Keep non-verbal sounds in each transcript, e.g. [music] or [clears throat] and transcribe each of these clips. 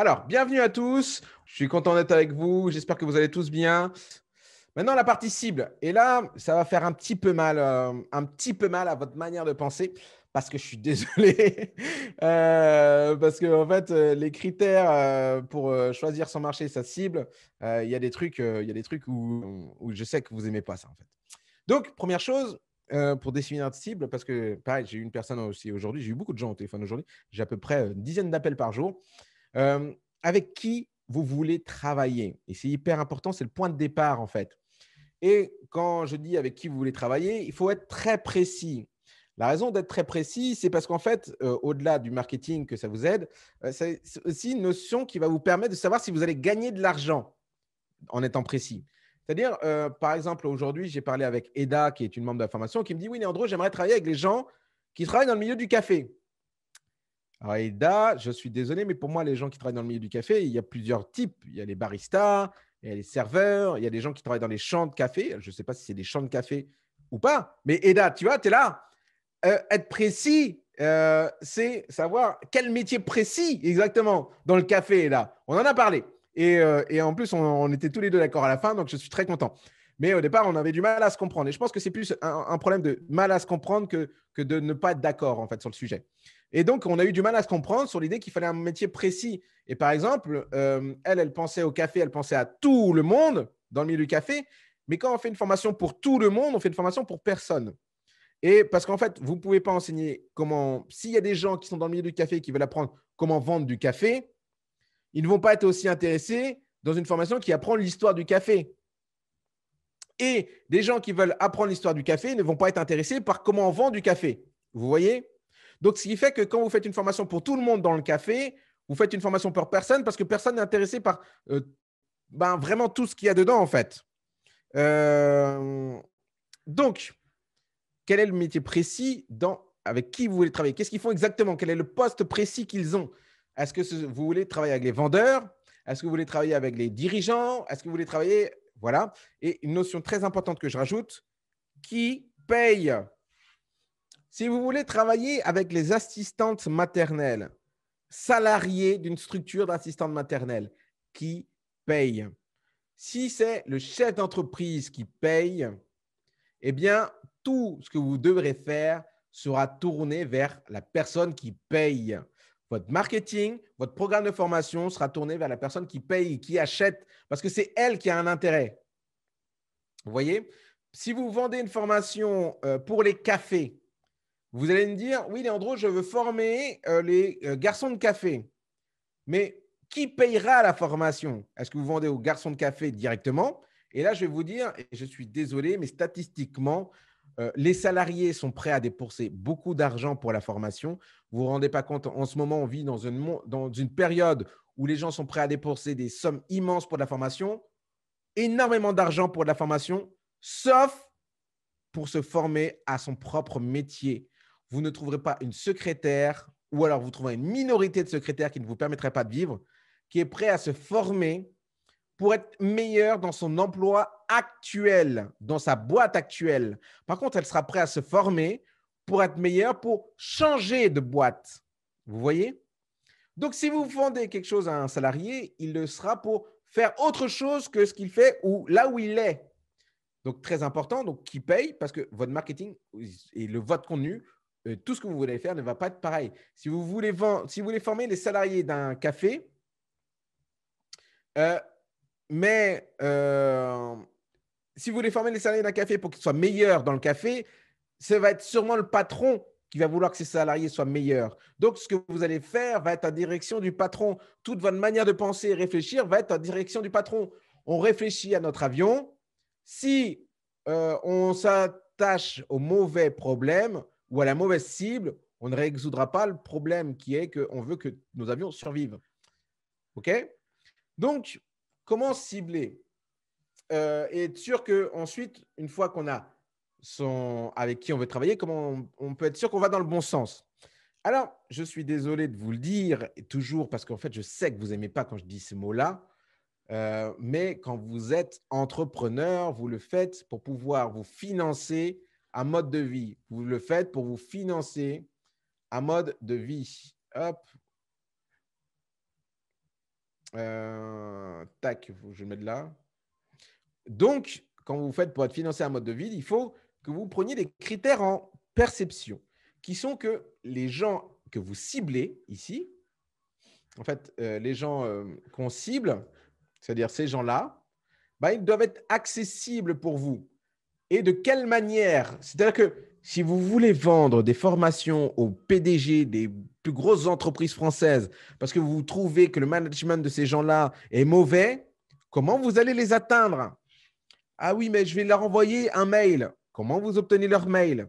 Alors, bienvenue à tous. Je suis content d'être avec vous. J'espère que vous allez tous bien. Maintenant, la partie cible. Et là, ça va faire un petit peu mal, euh, un petit peu mal à votre manière de penser parce que je suis [laughs] désolé. Euh, parce que, en fait, euh, les critères pour choisir son marché, sa cible, il y a des trucs, il des trucs où, je sais que vous n'aimez pas ça, en fait. Donc, première chose, pour définir notre cible, parce que pareil, j'ai eu une personne aussi aujourd'hui, j'ai eu beaucoup de gens au téléphone aujourd'hui, j'ai à peu près une dizaine d'appels par jour. Euh, avec qui vous voulez travailler Et c'est hyper important, c'est le point de départ en fait. Et quand je dis avec qui vous voulez travailler, il faut être très précis. La raison d'être très précis, c'est parce qu'en fait, euh, au-delà du marketing que ça vous aide, euh, c'est aussi une notion qui va vous permettre de savoir si vous allez gagner de l'argent en étant précis. C'est-à-dire, par exemple, aujourd'hui, j'ai parlé avec Eda, qui est une membre de la formation, qui me dit Oui, Néandro, j'aimerais travailler avec les gens qui travaillent dans le milieu du café. Eda, je suis désolé, mais pour moi, les gens qui travaillent dans le milieu du café, il y a plusieurs types. Il y a les baristas, il y a les serveurs, il y a des gens qui travaillent dans les champs de café. Je ne sais pas si c'est des champs de café ou pas, mais Eda, tu vois, tu es là. Euh, être précis, euh, c'est savoir quel métier précis exactement dans le café, là. On en a parlé. Et, euh, en plus, on, était tous les deux d'accord à la fin, donc je suis très content. Mais au départ, on avait du mal à se comprendre. Et je pense que c'est plus un, problème de mal à se comprendre que, que de ne pas être d'accord, en fait, sur le sujet. Et donc, on a eu du mal à se comprendre sur l'idée qu'il fallait un métier précis. Et par exemple, euh, elle, elle pensait au café, elle pensait à tout le monde dans le milieu du café. Mais quand on fait une formation pour tout le monde, on fait une formation pour personne. Et parce qu'en fait, vous ne pouvez pas enseigner comment, s'il y a des gens qui sont dans le milieu du café et qui veulent apprendre comment vendre du café, ils ne vont pas être aussi intéressés dans une formation qui apprend l'histoire du café. Et des gens qui veulent apprendre l'histoire du café ne vont pas être intéressés par comment on vend du café. Vous voyez donc, ce qui fait que quand vous faites une formation pour tout le monde dans le café, vous faites une formation pour personne parce que personne n'est intéressé par euh, ben, vraiment tout ce qu'il y a dedans, en fait. Euh, donc, quel est le métier précis dans, avec qui vous voulez travailler Qu'est-ce qu'ils font exactement Quel est le poste précis qu'ils ont Est-ce que vous voulez travailler avec les vendeurs Est-ce que vous voulez travailler avec les dirigeants Est-ce que vous voulez travailler Voilà. Et une notion très importante que je rajoute, qui paye si vous voulez travailler avec les assistantes maternelles, salariés d'une structure d'assistantes maternelle qui paye, si c'est le chef d'entreprise qui paye, eh bien, tout ce que vous devrez faire sera tourné vers la personne qui paye. Votre marketing, votre programme de formation sera tourné vers la personne qui paye, qui achète, parce que c'est elle qui a un intérêt. Vous voyez, si vous vendez une formation euh, pour les cafés, vous allez me dire, oui, Léandro, je veux former euh, les euh, garçons de café. Mais qui payera la formation Est-ce que vous vendez aux garçons de café directement Et là, je vais vous dire, et je suis désolé, mais statistiquement, euh, les salariés sont prêts à dépenser beaucoup d'argent pour la formation. Vous ne vous rendez pas compte, en ce moment, on vit dans une, dans une période où les gens sont prêts à dépenser des sommes immenses pour la formation, énormément d'argent pour la formation, sauf pour se former à son propre métier vous ne trouverez pas une secrétaire ou alors vous trouverez une minorité de secrétaires qui ne vous permettrait pas de vivre, qui est prêt à se former pour être meilleur dans son emploi actuel, dans sa boîte actuelle. Par contre, elle sera prête à se former pour être meilleure, pour changer de boîte. Vous voyez Donc, si vous vendez quelque chose à un salarié, il le sera pour faire autre chose que ce qu'il fait ou là où il est. Donc, très important, donc qui paye, parce que votre marketing et le, votre contenu euh, tout ce que vous voulez faire ne va pas être pareil. Si vous voulez, si vous voulez former les salariés d'un café, euh, mais euh, si vous voulez former les salariés d'un café pour qu'ils soient meilleurs dans le café, ça va être sûrement le patron qui va vouloir que ses salariés soient meilleurs. Donc, ce que vous allez faire va être en direction du patron. Toute votre manière de penser et réfléchir va être en direction du patron. On réfléchit à notre avion. Si on s'attache aux mauvais problèmes, ou à la mauvaise cible, on ne résoudra pas le problème qui est qu'on veut que nos avions survivent. OK Donc, comment cibler euh, Et être sûr qu'ensuite, une fois qu'on a avec qui on veut travailler, comment on, peut être sûr qu'on va dans le bon sens Alors, je suis désolé de vous le dire, toujours parce qu'en fait, je sais que vous n'aimez pas quand je dis ces mots-là, euh, mais quand vous êtes entrepreneur, vous le faites pour pouvoir vous financer un mode de vie. Vous le faites pour vous financer un mode de vie. Hop. Euh, tac, je vais le mettre là. Donc, quand vous faites pour être financé un mode de vie, il faut que vous preniez des critères en perception, qui sont que les gens que vous ciblez ici, en fait, euh, les gens euh, qu'on cible, c'est-à-dire ces gens-là, ben, ils doivent être accessibles pour vous et de quelle manière. C'est-à-dire que si vous voulez vendre des formations aux PDG des plus grosses entreprises françaises parce que vous trouvez que le management de ces gens-là est mauvais, comment vous allez les atteindre Ah oui, mais je vais leur envoyer un mail. Comment vous obtenez leur mail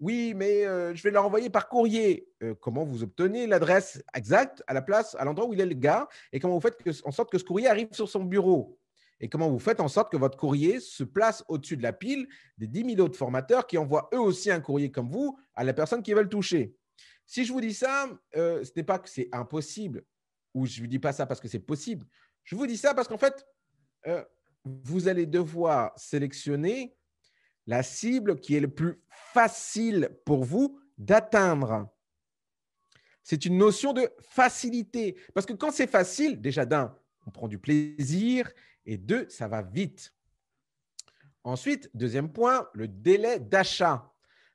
Oui, mais euh, je vais leur envoyer par courrier. Euh, comment vous obtenez l'adresse exacte à la place, à l'endroit où il est le gars et comment vous faites en sorte que ce courrier arrive sur son bureau et comment vous faites en sorte que votre courrier se place au-dessus de la pile des 10 000 autres formateurs qui envoient eux aussi un courrier comme vous à la personne qu'ils veulent toucher. Si je vous dis ça, euh, ce n'est pas que c'est impossible ou je ne vous dis pas ça parce que c'est possible. Je vous dis ça parce qu'en fait, euh, vous allez devoir sélectionner la cible qui est le plus facile pour vous d'atteindre. C'est une notion de facilité. Parce que quand c'est facile, déjà d'un, on prend du plaisir et deux, ça va vite. Ensuite, deuxième point, le délai d'achat.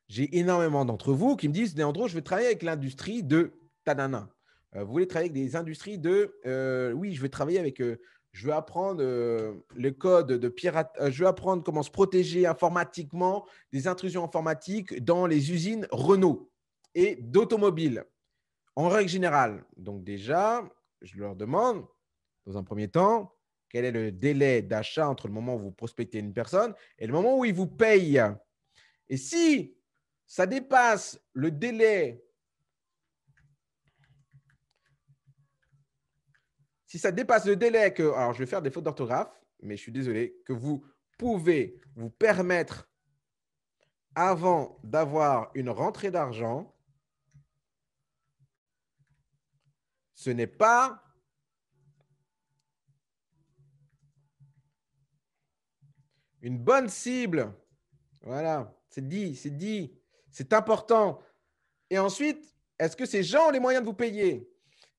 J'ai énormément d'entre vous qui me disent, Léandro, je veux travailler avec l'industrie de tanana. Euh, vous voulez travailler avec des industries de, euh, oui, je veux travailler avec, euh, je veux apprendre le code de pirate, je veux apprendre comment se protéger informatiquement des intrusions informatiques dans les usines Renault et d'automobiles, en règle générale. Donc déjà, je leur demande, dans un premier temps, quel est le délai d'achat entre le moment où vous prospectez une personne et le moment où il vous paye. Et si ça dépasse le délai, si ça dépasse le délai que, alors je vais faire des fautes d'orthographe, mais je suis désolé, que vous pouvez vous permettre avant d'avoir une rentrée d'argent, ce n'est pas une bonne cible. Voilà, c'est dit, c'est dit, c'est important. Et ensuite, est-ce que ces gens ont les moyens de vous payer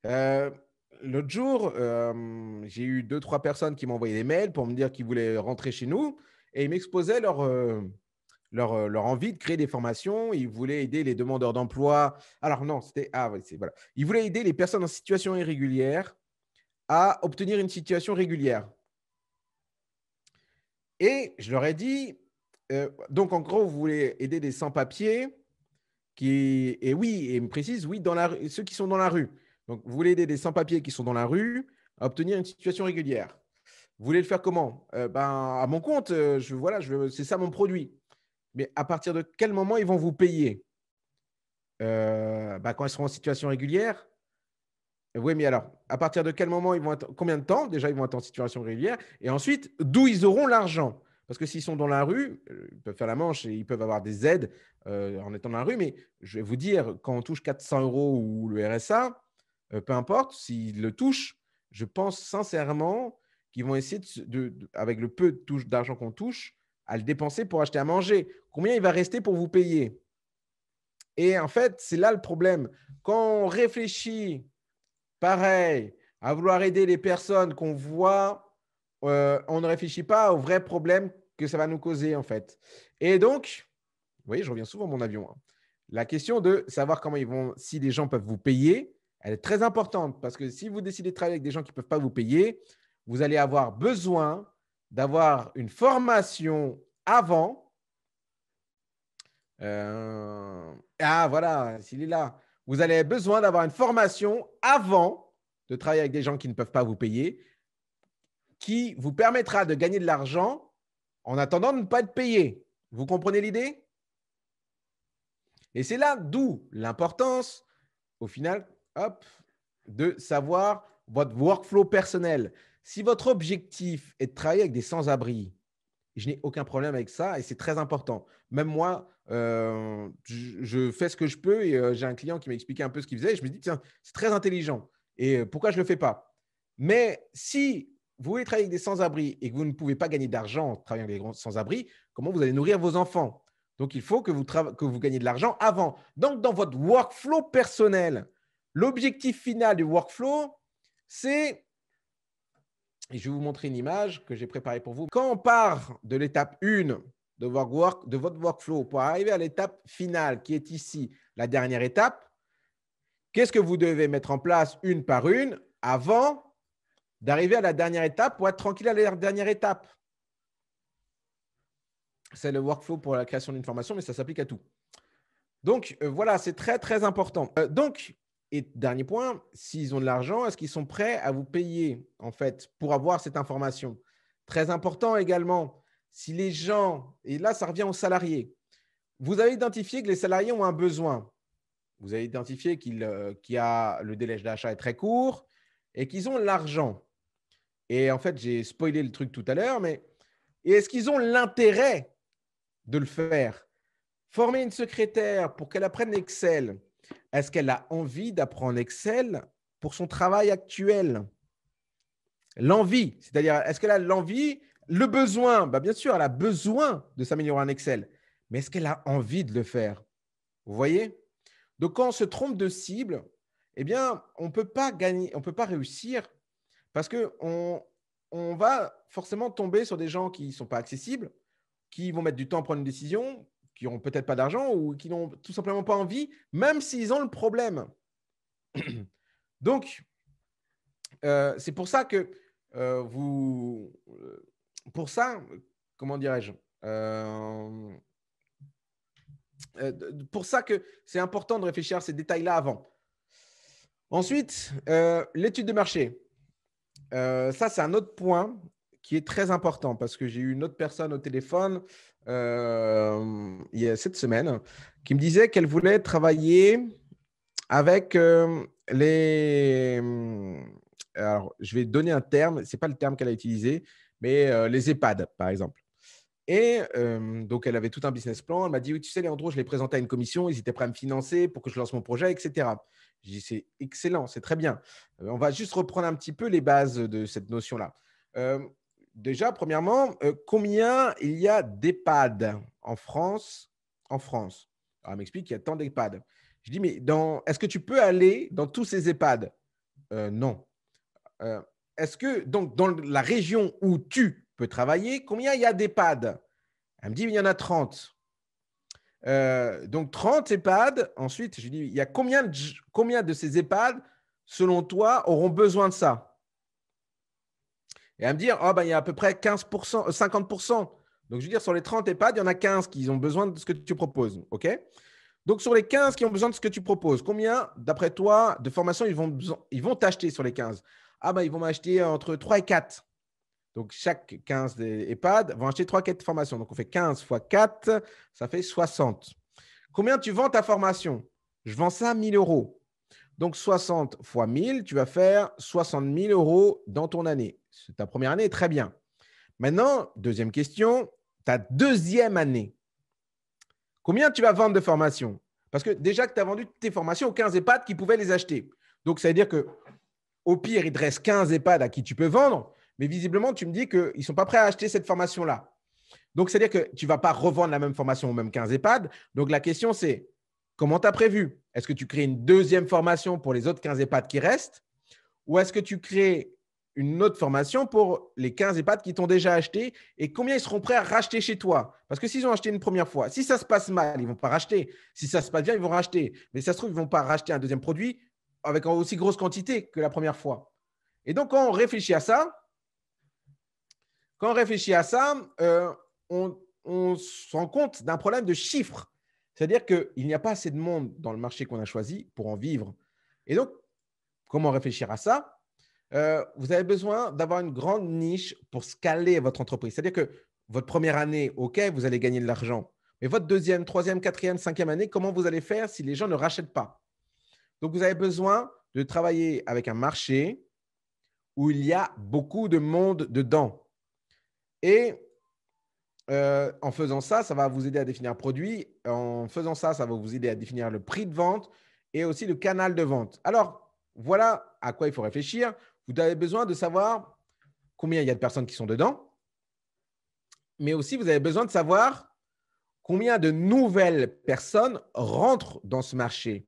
euh, L'autre jour, euh, j'ai eu deux, trois personnes qui m'ont envoyé des mails pour me dire qu'ils voulaient rentrer chez nous et ils m'exposaient leur, euh, leur, envie de créer des formations. Ils voulaient aider les demandeurs d'emploi. Alors, non, c'était. Ah, voilà. Ils voulaient aider les personnes en situation irrégulière à obtenir une situation régulière. Et je leur ai dit, euh, donc en gros, vous voulez aider des sans-papiers qui, et oui, et me précise, oui, dans ceux qui sont dans la rue. Donc vous voulez aider des sans-papiers qui sont dans la rue à obtenir une situation régulière. Vous voulez le faire comment euh, Ben à mon compte, euh, je voilà, je c'est ça mon produit. Mais à partir de quel moment ils vont vous payer ben, Quand ils seront en situation régulière, oui, mais alors, à partir de quel moment ils vont être, combien de temps déjà ils vont être en situation régulière et ensuite d'où ils auront l'argent Parce que s'ils sont dans la rue, euh, ils peuvent faire la manche et ils peuvent avoir des aides euh, en étant dans la rue, mais je vais vous dire, quand on touche 400 euros ou le RSA, euh, peu importe, s'ils le touchent, je pense sincèrement qu'ils vont essayer, de, avec le peu d'argent qu'on touche, à le dépenser pour acheter à manger. Combien il va rester pour vous payer Et en fait, c'est là le problème. Quand on réfléchit Pareil, à vouloir aider les personnes qu'on voit, euh, on ne réfléchit pas aux vrais problèmes que ça va nous causer en fait. Et donc, vous voyez, je reviens souvent à mon avion. Hein. La question de savoir comment ils vont, si les gens peuvent vous payer, elle est très importante parce que si vous décidez de travailler avec des gens qui ne peuvent pas vous payer, vous allez avoir besoin d'avoir une formation avant. Euh, ah voilà, s'il est là vous allez avoir besoin d'avoir une formation avant de travailler avec des gens qui ne peuvent pas vous payer, qui vous permettra de gagner de l'argent en attendant de ne pas être payé. Vous comprenez l'idée Et c'est là d'où l'importance, au final, hop, de savoir votre workflow personnel. Si votre objectif est de travailler avec des sans-abri, je n'ai aucun problème avec ça et c'est très important. Même moi, euh, je, fais ce que je peux et euh, j'ai un client qui m'a expliqué un peu ce qu'il faisait et je me dis, tiens, c'est très intelligent et euh, pourquoi je ne le fais pas Mais si vous voulez travailler avec des sans-abri et que vous ne pouvez pas gagner d'argent en travaillant avec des sans-abri, comment vous allez nourrir vos enfants Donc, il faut que vous, que vous gagnez de l'argent avant. Donc, dans votre workflow personnel, l'objectif final du workflow, c'est et je vais vous montrer une image que j'ai préparée pour vous. Quand on part de l'étape 1 de, votre workflow pour arriver à l'étape finale, qui est ici la dernière étape, qu'est-ce que vous devez mettre en place une par une avant d'arriver à la dernière étape pour être tranquille à la dernière étape C'est le workflow pour la création d'une formation, mais ça s'applique à tout. Donc, euh, voilà, c'est très, très important. Euh, donc, et dernier point, s'ils ont de l'argent, est-ce qu'ils sont prêts à vous payer en fait pour avoir cette information Très important également, si les gens, et là ça revient aux salariés, vous avez identifié que les salariés ont un besoin, vous avez identifié qu'il euh, a le délai d'achat est très court et qu'ils ont l'argent. Et en fait, j'ai spoilé le truc tout à l'heure, mais est-ce qu'ils ont l'intérêt de le faire Former une secrétaire pour qu'elle apprenne Excel, est-ce qu'elle a envie d'apprendre Excel pour son travail actuel L'envie, c'est-à-dire, est-ce qu'elle a l'envie, le besoin bah, Bien sûr, elle a besoin de s'améliorer en Excel, mais est-ce qu'elle a envie de le faire Vous voyez Donc, quand on se trompe de cible, eh bien, on peut pas gagner, on ne peut pas réussir parce qu'on va forcément tomber sur des gens qui ne sont pas accessibles, qui vont mettre du temps à prendre une décision, qui n'ont peut-être pas d'argent ou qui n'ont tout simplement pas envie, même s'ils ont le problème. [clears throat] Donc, euh, c'est pour ça que euh, vous. Euh, pour ça, comment dirais-je Pour ça que c'est important de réfléchir à ces détails-là avant. Ensuite, l'étude de marché. ça, c'est un autre point qui est très important parce que j'ai eu une autre personne au téléphone euh, il y a cette semaine qui me disait qu'elle voulait travailler avec euh, les. Euh, alors, je vais donner un terme, ce n'est pas le terme qu'elle a utilisé, mais les EHPAD, par exemple. Et donc, elle avait tout un business plan. Elle m'a dit oui, Tu sais, Léandro, je l'ai présenté à une commission, ils étaient prêts à me financer pour que je lance mon projet, etc. J'ai dit C'est excellent, c'est très bien. on va juste reprendre un petit peu les bases de cette notion-là déjà, premièrement, euh, combien il y a d'EHPAD en France En France. elle m'explique qu'il y a tant d'EHPAD. Je dis, mais dans, est-ce que tu peux aller dans tous ces EHPAD euh, Non. Euh, est-ce que, donc, dans la région où tu peux travailler, combien il y a d'EHPAD Elle me dit, il y en a 30. donc, 30 EHPAD. Ensuite, je dis, il y a combien combien de ces EHPAD, selon toi, auront besoin de ça et à me dire, oh, ben, il y a à peu près 15%, 50%. Euh, Donc, je veux dire, sur les 30 EHPAD, il y en a 15 qui ont besoin de ce que tu proposes. OK Donc, sur les 15 qui ont besoin de ce que tu proposes, combien, d'après toi, de formation ils vont, ils vont t'acheter sur les 15 Ah, ben, ils vont m'acheter entre 3 et 4. Donc, chaque 15 des EHPAD vont acheter 3 4 formations. Donc, on fait 15 fois 4, ça fait 60. Combien tu vends ta formation Je vends ça à 1000 euros. Donc 60 fois 1000, tu vas faire 60 000 euros dans ton année. C'est Ta première année très bien. Maintenant, deuxième question, ta deuxième année. Combien tu vas vendre de formations Parce que déjà que tu as vendu tes formations aux 15 EHPAD qui pouvaient les acheter. Donc, ça veut dire que au pire, il te reste 15 EHPAD à qui tu peux vendre, mais visiblement, tu me dis qu'ils ne sont pas prêts à acheter cette formation-là. Donc, c'est-à-dire que tu ne vas pas revendre la même formation aux mêmes 15 EHPAD. Donc, la question, c'est comment tu as prévu Est-ce que tu crées une deuxième formation pour les autres 15 EHPAD qui restent Ou est-ce que tu crées une autre formation pour les 15 EHPAD qui t'ont déjà acheté et combien ils seront prêts à racheter chez toi Parce que s'ils ont acheté une première fois, si ça se passe mal, ils ne vont pas racheter. Si ça se passe bien, ils vont racheter. Mais si ça se trouve, ils ne vont pas racheter un deuxième produit avec aussi grosse quantité que la première fois. Et donc, quand on réfléchit à ça, quand on réfléchit à ça, euh, on, on se rend compte d'un problème de chiffres. C'est-à-dire qu'il n'y a pas assez de monde dans le marché qu'on a choisi pour en vivre. Et donc, comment réfléchir à ça euh, Vous avez besoin d'avoir une grande niche pour scaler votre entreprise. C'est-à-dire que votre première année, OK, vous allez gagner de l'argent. Mais votre deuxième, troisième, quatrième, cinquième année, comment vous allez faire si les gens ne rachètent pas Donc, vous avez besoin de travailler avec un marché où il y a beaucoup de monde dedans. Et euh, en faisant ça, ça va vous aider à définir un produit. En faisant ça, ça va vous aider à définir le prix de vente et aussi le canal de vente. Alors, voilà à quoi il faut réfléchir. Vous avez besoin de savoir combien il y a de personnes qui sont dedans, mais aussi vous avez besoin de savoir combien de nouvelles personnes rentrent dans ce marché.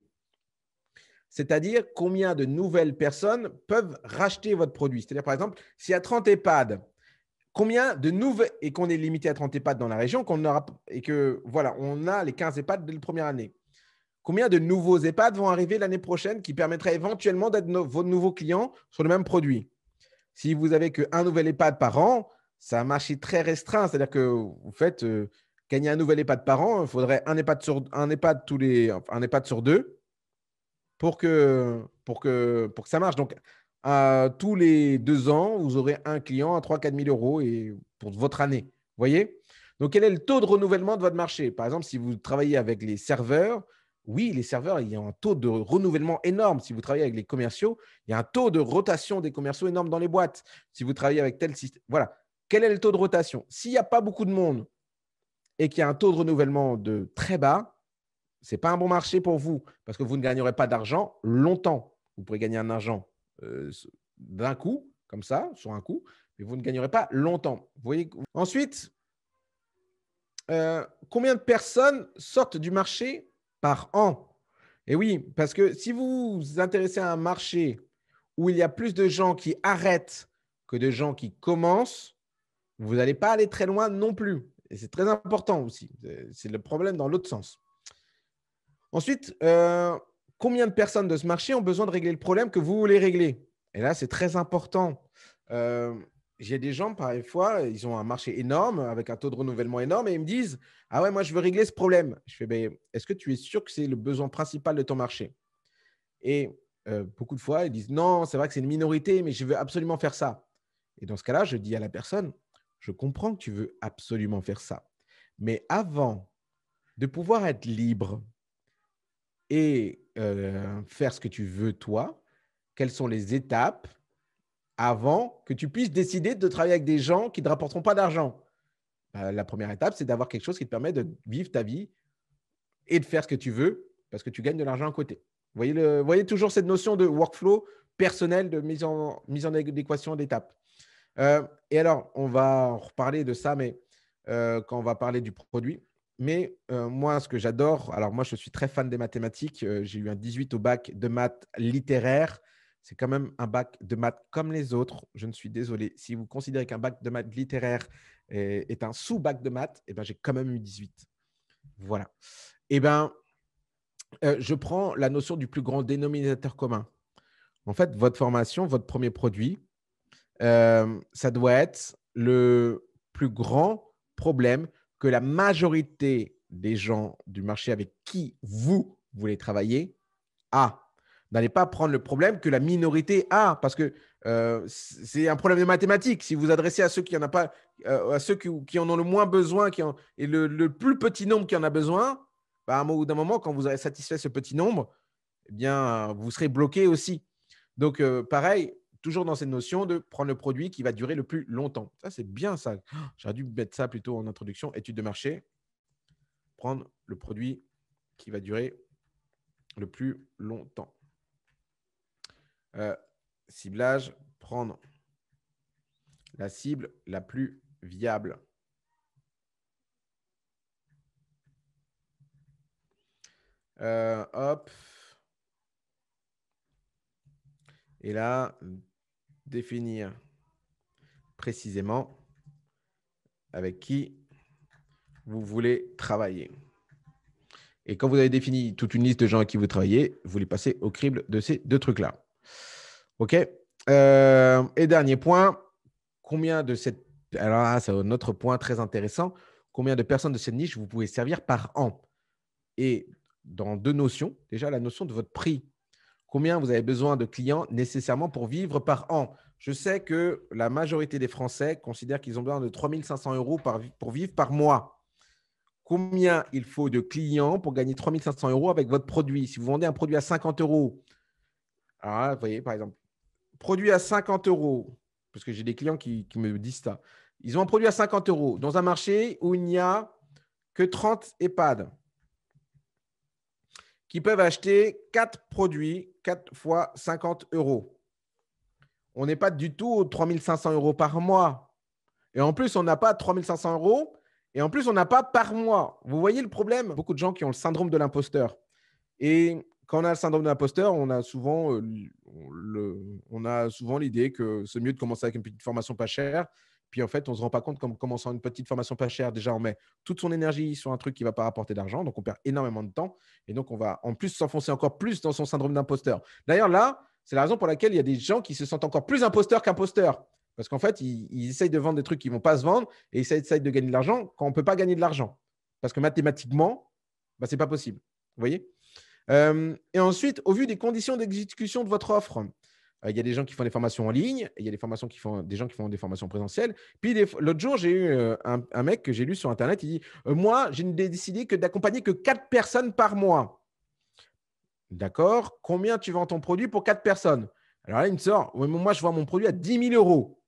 C'est-à-dire combien de nouvelles personnes peuvent racheter votre produit. C'est-à-dire, par exemple, s'il y a 30 EHPAD combien de nouveaux et qu'on est limité à 30 EHPAD dans la région qu'on et que voilà, on a les 15 EHPAD de la première année. Combien de nouveaux EHPAD vont arriver l'année prochaine qui permettraient éventuellement d'être vos nouveaux clients sur le même produit Si vous n'avez qu'un nouvel EHPAD par an, ça marche marché très restreint. C'est-à-dire que vous faites euh, gagner un nouvel EHPAD par an, il faudrait un EHPAD sur un tous un sur deux pour que pour pour que ça marche. Donc tous les deux ans, vous aurez un client à 3-4 000 euros et pour votre année. voyez Donc, quel est le taux de renouvellement de votre marché Par exemple, si vous travaillez avec les serveurs, oui, les serveurs, il y a un taux de renouvellement énorme. Si vous travaillez avec les commerciaux, il y a un taux de rotation des commerciaux énorme dans les boîtes. Si vous travaillez avec tel système, voilà. Quel est le taux de rotation S'il n'y a pas beaucoup de monde et qu'il y a un taux de renouvellement de très bas, ce n'est pas un bon marché pour vous parce que vous ne gagnerez pas d'argent longtemps. Vous pourrez gagner un argent euh, d'un coup, comme ça, sur un coup, mais vous ne gagnerez pas longtemps. Vous voyez Ensuite, euh, combien de personnes sortent du marché par an Et oui, parce que si vous vous intéressez à un marché où il y a plus de gens qui arrêtent que de gens qui commencent, vous n'allez pas aller très loin non plus. Et c'est très important aussi. C'est le problème dans l'autre sens. Ensuite, euh, combien de personnes de ce marché ont besoin de régler le problème que vous voulez régler Et là, c'est très important. Euh, j'ai des gens, parfois, ils ont un marché énorme, avec un taux de renouvellement énorme, et ils me disent Ah ouais, moi, je veux régler ce problème. Je fais ben, Est-ce que tu es sûr que c'est le besoin principal de ton marché Et euh, beaucoup de fois, ils disent Non, c'est vrai que c'est une minorité, mais je veux absolument faire ça. Et dans ce cas-là, je dis à la personne Je comprends que tu veux absolument faire ça. Mais avant de pouvoir être libre, et euh, faire ce que tu veux toi, quelles sont les étapes avant que tu puisses décider de travailler avec des gens qui ne te rapporteront pas d'argent bah, La première étape, c'est d'avoir quelque chose qui te permet de vivre ta vie et de faire ce que tu veux parce que tu gagnes de l'argent à côté. Vous voyez, toujours cette notion de workflow personnel, de mise en, mise d'étapes. Euh, et alors, on va reparler de ça, mais euh, quand on va parler du produit. Mais euh, moi, ce que j'adore, alors moi, je suis très fan des mathématiques. Euh, j'ai eu un 18 au bac de maths littéraire. C'est quand même un bac de maths comme les autres. Je ne suis désolé. Si vous considérez qu'un bac de maths littéraire est, un sous-bac de maths, eh ben, j'ai quand même eu 18. Voilà. Eh bien, euh, je prends la notion du plus grand dénominateur commun. En fait, votre formation, votre premier produit, ça doit être le plus grand problème que la majorité des gens du marché avec qui vous voulez travailler a. N'allez pas prendre le problème que la minorité a, parce que euh, c'est un problème de mathématiques. Si vous, adressez à ceux qui en, a pas, euh, à ceux qui, en ont le moins besoin qui en, et le, plus petit nombre qui en a besoin, bah, à un ou d'un moment, quand vous aurez satisfait ce petit nombre, eh bien, vous serez bloqué aussi. Donc, euh, pareil, toujours dans cette notion de prendre le produit qui va durer le plus longtemps. Ça, c'est bien ça. [gasps] J'aurais dû mettre ça plutôt en introduction, étude de marché. Prendre le produit qui va durer le plus longtemps. Euh, ciblage, prendre la cible la plus viable. Euh, hop. Et là, définir précisément avec qui vous voulez travailler. Et quand vous avez défini toute une liste de gens avec qui vous travaillez, vous les passez au crible de ces deux trucs-là. OK euh, Et dernier point, combien de cette... Alors là, c'est un autre point très intéressant. Combien de personnes de cette niche vous pouvez servir par an Et dans deux notions. Déjà, la notion de votre prix combien vous avez besoin de clients nécessairement pour vivre par an. Je sais que la majorité des Français considèrent qu'ils ont besoin de 3500 euros pour vivre par mois. Combien il faut de clients pour gagner 3500 euros avec votre produit Si vous vendez un produit à 50 euros, ah, vous voyez par exemple, produit à 50 euros, parce que j'ai des clients qui, qui, me disent ça, ils ont un produit à 50 euros dans un marché où il n'y a que 30 EHPAD qui peuvent acheter 4 produits 4 fois 50 euros. On n'est pas du tout aux 3500 euros par mois. Et en plus, on n'a pas 3500 euros. Et en plus, on n'a pas par mois. Vous voyez le problème Beaucoup de gens qui ont le syndrome de l'imposteur. Et quand on a le syndrome de l'imposteur, on a souvent euh, on a souvent l'idée que c'est mieux de commencer avec une petite formation pas chère puis en fait, on ne se rend pas compte qu'en commençant une petite formation pas chère, déjà, on met toute son énergie sur un truc qui ne va pas rapporter d'argent. Donc, on perd énormément de temps. Et donc, on va en plus s'enfoncer encore plus dans son syndrome d'imposteur. D'ailleurs, là, c'est la raison pour laquelle il y a des gens qui se sentent encore plus imposteurs qu'imposteurs. Parce qu'en fait, ils, essayent de vendre des trucs qui ne vont pas se vendre et ils essayent de gagner de l'argent quand on ne peut pas gagner de l'argent. Parce que mathématiquement, bah, ce n'est pas possible. Vous voyez euh, Et ensuite, au vu des conditions d'exécution de votre offre, euh, il y a des gens qui font des formations en ligne, il y a des, formations qui font, des gens qui font des formations présentielles. Puis l'autre jour, j'ai eu euh, un, mec que j'ai lu sur Internet, il dit euh, Moi, j'ai décidé que d'accompagner que 4 personnes par mois. D'accord Combien tu vends ton produit pour 4 personnes Alors là, il me sort Moi, je vends mon produit à 10 000 euros.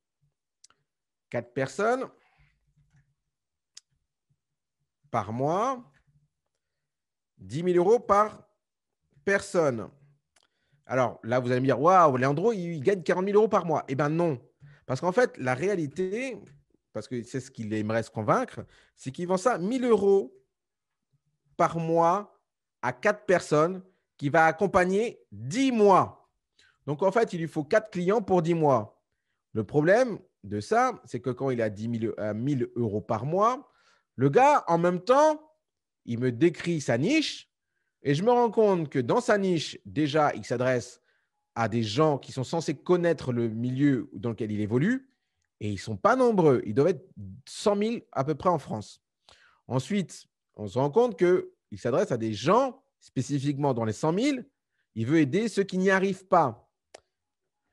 4 personnes par mois, 10 000 euros par personne. Alors là, vous allez me dire, waouh, Leandro, il, gagne 40 000 euros par mois. Eh bien non. Parce qu'en fait, la réalité, parce que c'est ce qu'il aimerait se convaincre, c'est qu'il vend ça 1000 euros par mois à quatre personnes qui va accompagner 10 mois. Donc en fait, il lui faut quatre clients pour 10 mois. Le problème de ça, c'est que quand il a 000, 1000 euh, euros par mois, le gars, en même temps, il me décrit sa niche, et je me rends compte que dans sa niche, déjà, il s'adresse à des gens qui sont censés connaître le milieu dans lequel il évolue, et ils ne sont pas nombreux. Ils doivent être 100 000 à peu près en France. Ensuite, on se rend compte qu'il s'adresse à des gens, spécifiquement dans les 100 000, il veut aider ceux qui n'y arrivent pas.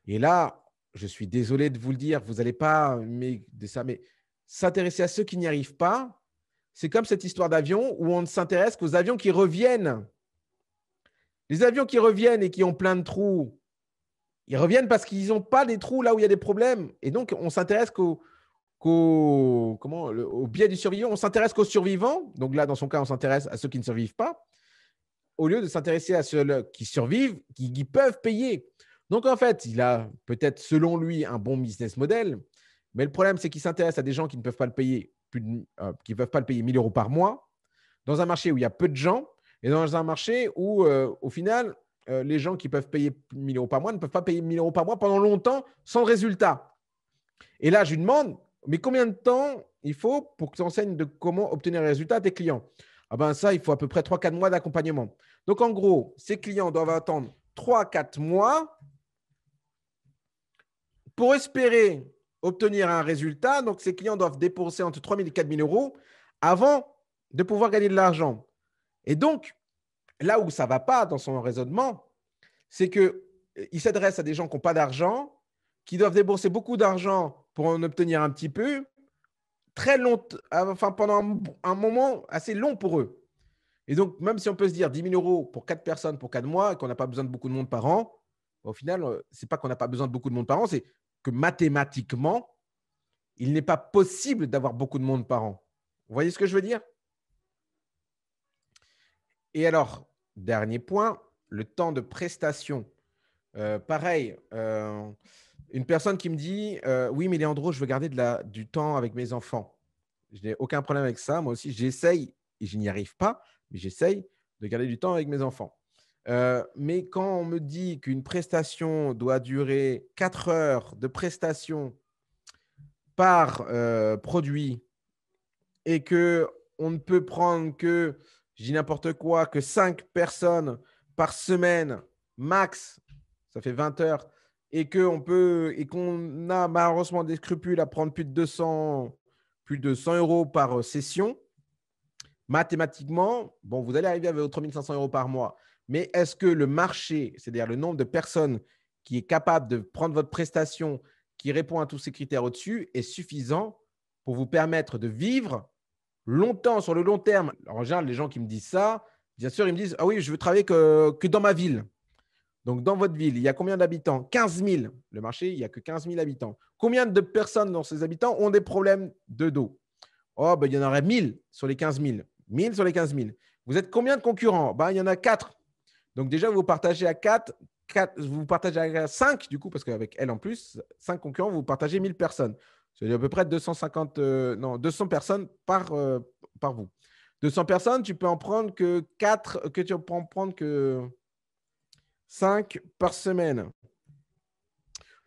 Et là, je suis désolé de vous le dire, vous n'allez pas mais, de ça, mais s'intéresser à ceux qui n'y arrivent pas, c'est comme cette histoire d'avion où on ne s'intéresse qu'aux avions qui reviennent. Les avions qui reviennent et qui ont plein de trous, ils reviennent parce qu'ils n'ont pas des trous là où il y a des problèmes. Et donc, on s'intéresse qu'au au biais du survivant, on s'intéresse qu'aux survivants. Donc là, dans son cas, on s'intéresse à ceux qui ne survivent pas, au lieu de s'intéresser à ceux qui survivent, qui, peuvent payer. Donc en fait, il a peut-être, selon lui, un bon business model, mais le problème, c'est qu'il s'intéresse à des gens qui ne peuvent pas le payer, euh, qui ne peuvent pas le payer 1000 euros par mois, dans un marché où il y a peu de gens, et dans un marché où, euh, au final, euh, les gens qui peuvent payer 1 000 euros par mois ne peuvent pas payer 1 000 euros par mois pendant longtemps sans résultat. Et là, je lui demande, mais combien de temps il faut pour que tu enseignes de comment obtenir les résultats des clients Ah ben ça, il faut à peu près 3-4 mois d'accompagnement. Donc en gros, ces clients doivent attendre 3-4 mois pour espérer obtenir un résultat. Donc ces clients doivent dépenser entre 3 000 et 4 000 euros avant de pouvoir gagner de l'argent. Et donc, là où ça ne va pas dans son raisonnement, c'est qu'il euh, s'adresse à des gens qui n'ont pas d'argent, qui doivent débourser beaucoup d'argent pour en obtenir un petit peu, très long, euh, enfin, pendant un, moment assez long pour eux. Et donc, même si on peut se dire 10 000 euros pour 4 personnes pour 4 mois et qu'on n'a pas besoin de beaucoup de monde par an, au final, euh, ce n'est pas qu'on n'a pas besoin de beaucoup de monde par an, c'est que mathématiquement, il n'est pas possible d'avoir beaucoup de monde par an. Vous voyez ce que je veux dire et alors, dernier point, le temps de prestation. Euh, pareil, euh, une personne qui me dit euh, Oui, mais Léandro, je veux garder du temps avec mes enfants. Je n'ai aucun problème avec ça. Moi aussi, j'essaye, et je n'y arrive pas, mais j'essaye de garder du temps avec mes enfants. mais quand on me dit qu'une prestation doit durer 4 heures de prestation par produit et qu'on ne peut prendre que je dis n'importe quoi, que 5 personnes par semaine, max, ça fait 20 heures, et qu'on peut et qu'on a malheureusement des scrupules à prendre plus de 200, plus de 100 euros par session, mathématiquement, bon, vous allez arriver à vos 3500 euros par mois. Mais est-ce que le marché, c'est-à-dire le nombre de personnes qui est capable de prendre votre prestation, qui répond à tous ces critères au-dessus, est suffisant pour vous permettre de vivre longtemps, sur le long terme. Alors, en général, les gens qui me disent ça, bien sûr, ils me disent Ah oui, je veux travailler que, dans ma ville. Donc, dans votre ville, il y a combien d'habitants 15 000. Le marché, il n'y a que 15 000 habitants. Combien de personnes dans ces habitants ont des problèmes de dos Oh, ben, il y en aurait 1000 sur les 15 000. 1000 sur les 15 000. Vous êtes combien de concurrents ben, Il y en a 4. Donc, déjà, vous partagez à 4, vous partagez à 5, du coup, parce qu'avec elle en plus, 5 concurrents, vous partagez 1000 personnes. C'est à dire à peu près 250, euh, non, 200 personnes par, euh, par vous. 200 personnes, tu peux en prendre que 4, que tu peux en prendre que 5 par semaine.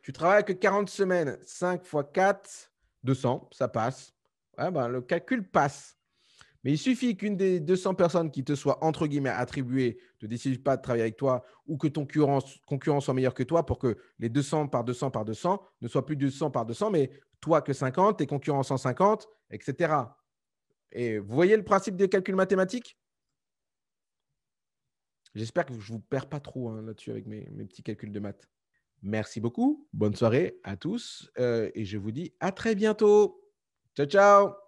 Tu travailles que 40 semaines. 5 x 4, 200, ça passe. Ben, le calcul passe. Mais il suffit qu'une des 200 personnes qui te soit entre guillemets attribuée ne décide pas de travailler avec toi ou que ton concurrent, soit meilleur que toi pour que les 200 par 200 par 200 ne soient plus 200 par 200, mais toi que 50, tes concurrents 150, etc. Et vous voyez le principe des calculs mathématiques J'espère que je ne vous perds pas trop hein, là-dessus avec mes, petits calculs de maths. Merci beaucoup. Bonne soirée à tous. Euh, et je vous dis à très bientôt. Ciao, ciao.